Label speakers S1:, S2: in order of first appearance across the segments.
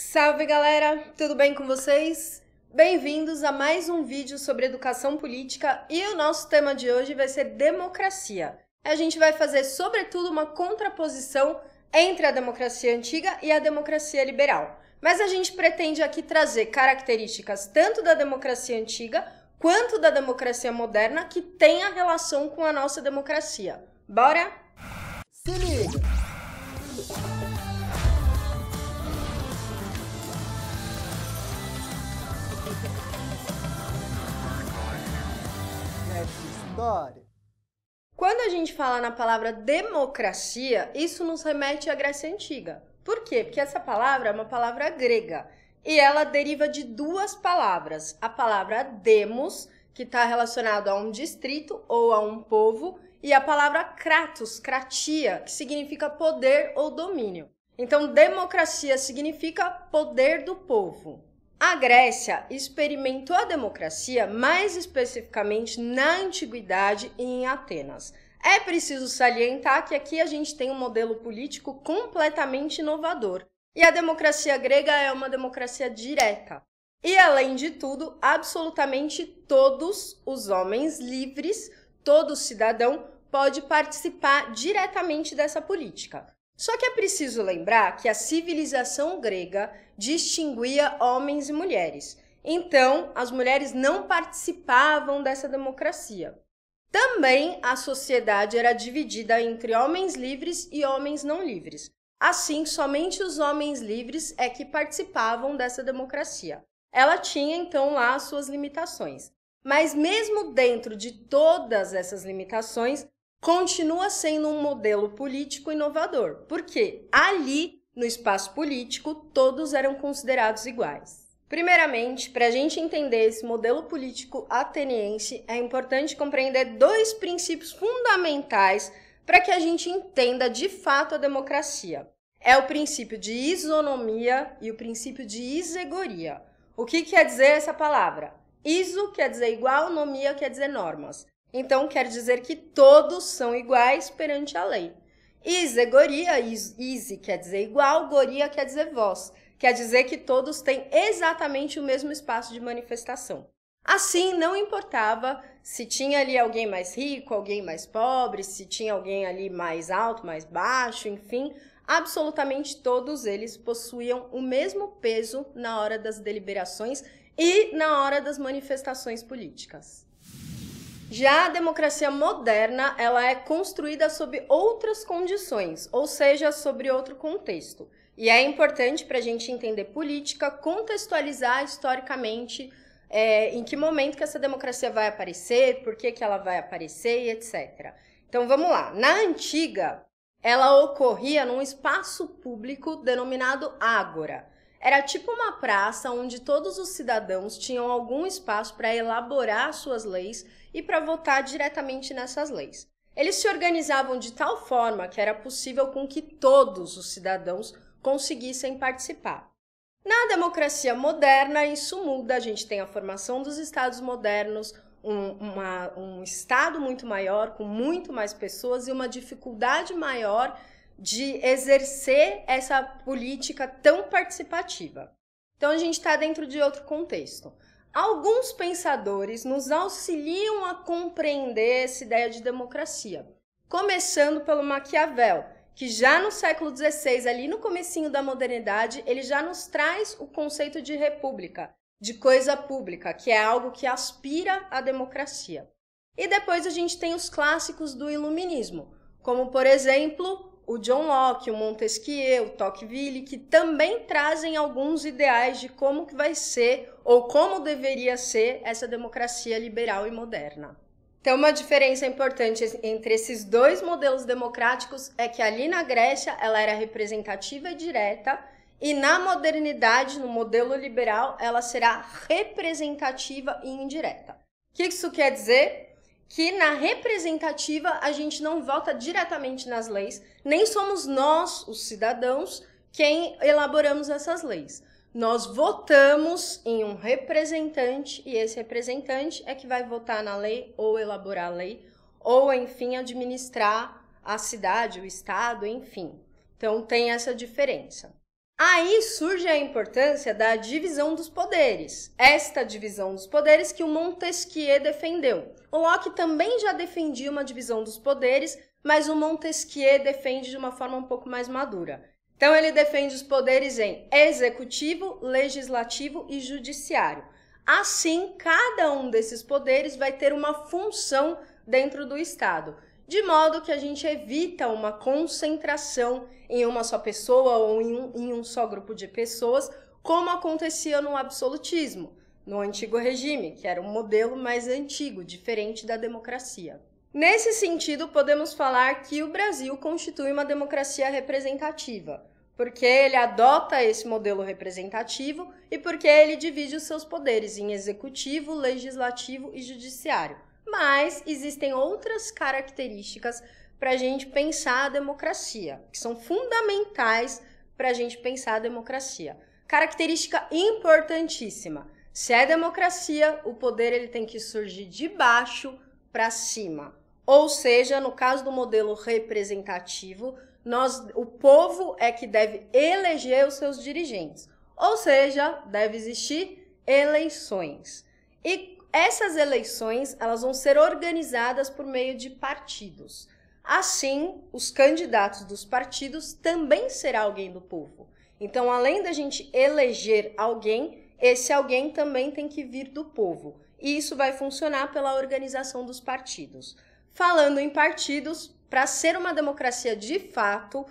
S1: Salve galera, tudo bem com vocês? Bem-vindos a mais um vídeo sobre educação política e o nosso tema de hoje vai ser democracia. A gente vai fazer, sobretudo, uma contraposição entre a democracia antiga e a democracia liberal. Mas a gente pretende aqui trazer características tanto da democracia antiga quanto da democracia moderna que têm a relação com a nossa democracia. Bora? Se liga! essa história? Quando a gente fala na palavra democracia, isso nos remete à Grécia Antiga. Por quê? Porque essa palavra é uma palavra grega e ela deriva de duas palavras. A palavra demos, que está relacionado a um distrito ou a um povo, e a palavra kratos, kratia, que significa poder ou domínio. Então, democracia significa poder do povo. A Grécia experimentou a democracia, mais especificamente na antiguidade e em Atenas. É preciso salientar que aqui a gente tem um modelo político completamente inovador. E a democracia grega é uma democracia direta. E, além de tudo, absolutamente todos os homens livres, todo cidadão, pode participar diretamente dessa política. Só que é preciso lembrar que a civilização grega distinguia homens e mulheres. Então, as mulheres não participavam dessa democracia. Também a sociedade era dividida entre homens livres e homens não livres. Assim, somente os homens livres é que participavam dessa democracia. Ela tinha então lá as suas limitações. Mas mesmo dentro de todas essas limitações, continua sendo um modelo político inovador, porque ali, no espaço político, todos eram considerados iguais. Primeiramente, para a gente entender esse modelo político ateniense, é importante compreender dois princípios fundamentais para que a gente entenda de fato a democracia. É o princípio de isonomia e o princípio de isegoria. O que quer dizer essa palavra? Iso quer dizer igual, nomia quer dizer normas. Então quer dizer que todos são iguais perante a lei. É ise, goria, quer dizer igual, goria quer dizer voz. Quer dizer que todos têm exatamente o mesmo espaço de manifestação. Assim, não importava se tinha ali alguém mais rico, alguém mais pobre, se tinha alguém ali mais alto, mais baixo, enfim, absolutamente todos eles possuíam o mesmo peso na hora das deliberações e na hora das manifestações políticas. Já a democracia moderna, ela é construída sob outras condições, ou seja, sobre outro contexto. E é importante para a gente entender política, contextualizar historicamente é, em que momento que essa democracia vai aparecer, por que, que ela vai aparecer e etc. Então vamos lá. Na antiga, ela ocorria num espaço público denominado ágora, era tipo uma praça onde todos os cidadãos tinham algum espaço para elaborar suas leis e para votar diretamente nessas leis. Eles se organizavam de tal forma que era possível com que todos os cidadãos conseguissem participar. Na democracia moderna, isso muda. A gente tem a formação dos estados modernos, um, uma, um estado muito maior, com muito mais pessoas e uma dificuldade maior de exercer essa política tão participativa. Então a gente está dentro de outro contexto. Alguns pensadores nos auxiliam a compreender essa ideia de democracia, começando pelo Maquiavel, que já no século XVI, ali no comecinho da modernidade, ele já nos traz o conceito de república, de coisa pública, que é algo que aspira à democracia. E depois a gente tem os clássicos do iluminismo, como por exemplo o John Locke, o Montesquieu, o Tocqueville, que também trazem alguns ideais de como que vai ser ou como deveria ser essa democracia liberal e moderna. Então, uma diferença importante entre esses dois modelos democráticos é que ali na Grécia ela era representativa e direta, e na modernidade, no modelo liberal, ela será representativa e indireta. O que isso quer dizer? que na representativa a gente não vota diretamente nas leis, nem somos nós, os cidadãos, quem elaboramos essas leis. Nós votamos em um representante e esse representante é que vai votar na lei ou elaborar a lei ou, enfim, administrar a cidade, o estado, enfim. Então tem essa diferença. Aí surge a importância da divisão dos poderes. Esta divisão dos poderes que o Montesquieu defendeu. O Locke também já defendia uma divisão dos poderes, mas o Montesquieu defende de uma forma um pouco mais madura. Então ele defende os poderes em executivo, legislativo e judiciário. Assim, cada um desses poderes vai ter uma função dentro do Estado de modo que a gente evita uma concentração em uma só pessoa ou em um, em um só grupo de pessoas, como acontecia no absolutismo, no antigo regime, que era um modelo mais antigo, diferente da democracia. Nesse sentido, podemos falar que o Brasil constitui uma democracia representativa, porque ele adota esse modelo representativo e porque ele divide os seus poderes em executivo, legislativo e judiciário. Mas existem outras características para a gente pensar a democracia, que são fundamentais para a gente pensar a democracia. Característica importantíssima. Se é democracia, o poder ele tem que surgir de baixo para cima. Ou seja, no caso do modelo representativo, nós, o povo é que deve eleger os seus dirigentes. Ou seja, deve existir eleições. E essas eleições elas vão ser organizadas por meio de partidos. Assim, os candidatos dos partidos também será alguém do povo. Então, além da gente eleger alguém, esse alguém também tem que vir do povo. E isso vai funcionar pela organização dos partidos. Falando em partidos, para ser uma democracia de fato,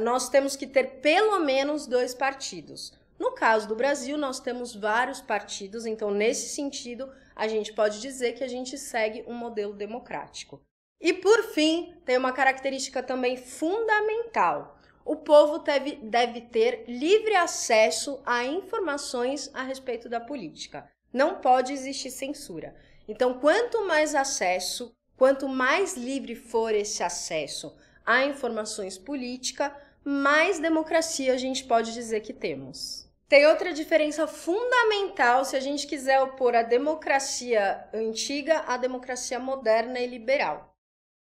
S1: nós temos que ter pelo menos dois partidos. No caso do Brasil, nós temos vários partidos, então, nesse sentido, a gente pode dizer que a gente segue um modelo democrático. E por fim, tem uma característica também fundamental. O povo deve, deve ter livre acesso a informações a respeito da política. Não pode existir censura. Então, quanto mais acesso, quanto mais livre for esse acesso a informações políticas, mais democracia a gente pode dizer que temos. Tem outra diferença fundamental se a gente quiser opor a democracia antiga à democracia moderna e liberal.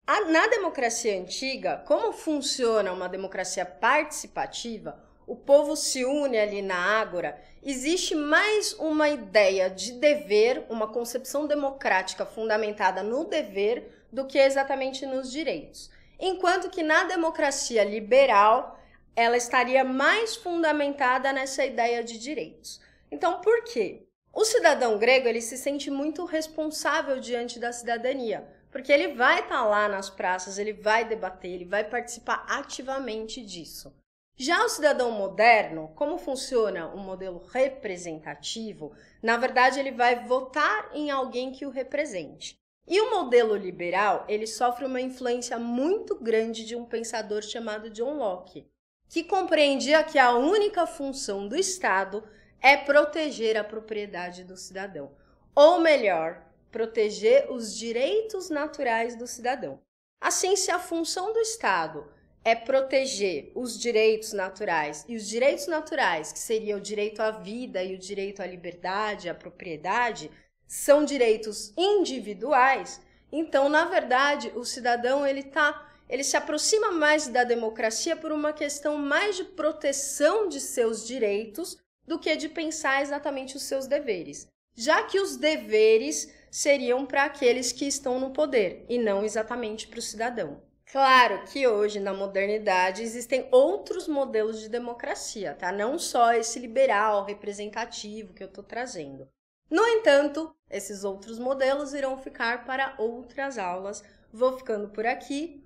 S1: A, na democracia antiga, como funciona uma democracia participativa, o povo se une ali na Ágora, existe mais uma ideia de dever, uma concepção democrática fundamentada no dever, do que exatamente nos direitos. Enquanto que na democracia liberal ela estaria mais fundamentada nessa ideia de direitos. Então, por quê? O cidadão grego ele se sente muito responsável diante da cidadania, porque ele vai estar tá lá nas praças, ele vai debater, ele vai participar ativamente disso. Já o cidadão moderno, como funciona o um modelo representativo, na verdade ele vai votar em alguém que o represente. E o modelo liberal, ele sofre uma influência muito grande de um pensador chamado John Locke que compreendia que a única função do Estado é proteger a propriedade do cidadão, ou melhor, proteger os direitos naturais do cidadão. Assim, se a função do Estado é proteger os direitos naturais, e os direitos naturais, que seria o direito à vida e o direito à liberdade, à propriedade, são direitos individuais, então, na verdade, o cidadão ele está ele se aproxima mais da democracia por uma questão mais de proteção de seus direitos do que de pensar exatamente os seus deveres, já que os deveres seriam para aqueles que estão no poder e não exatamente para o cidadão. Claro que hoje, na modernidade, existem outros modelos de democracia, tá? Não só esse liberal representativo que eu estou trazendo. No entanto, esses outros modelos irão ficar para outras aulas. Vou ficando por aqui.